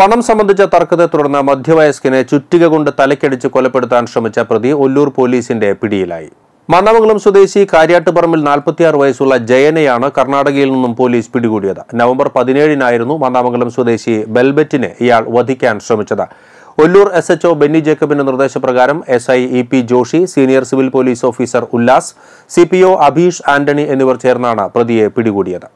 പണം സംബന്ധിച്ച തർക്കത്തെ തുടർന്ന് മധ്യവയസ്കനെ ചുറ്റിക കൊണ്ട് തലക്കടിച്ച് കൊലപ്പെടുത്താൻ ശ്രമിച്ച പ്രതി ഒല്ലൂർ പോലീസിന്റെ പിടിയിലായി മന്നമംഗലം സ്വദേശി കാര്യാട്ടുപറമ്പിൽ നാൽപ്പത്തിയാറ് വയസ്സുള്ള ജയനെയാണ് കർണാടകയിൽ നിന്നും പോലീസ് പിടികൂടിയത് നവംബർ പതിനേഴിനായിരുന്നു മന്നമംഗലം സ്വദേശി ബെൽബറ്റിനെ ഇയാൾ വധിക്കാൻ ശ്രമിച്ചത് ഒല്ലൂർ എസ് എച്ച്ഒ ബെന്നി ജേക്കബിന്റെ നിർദ്ദേശപ്രകാരം S I E P Joshi senior civil police officer Ullas C P O Abheesh Antony എന്നിവർ ചേർന്നാണ് പ്രതിയെ പിടികൂടിയത്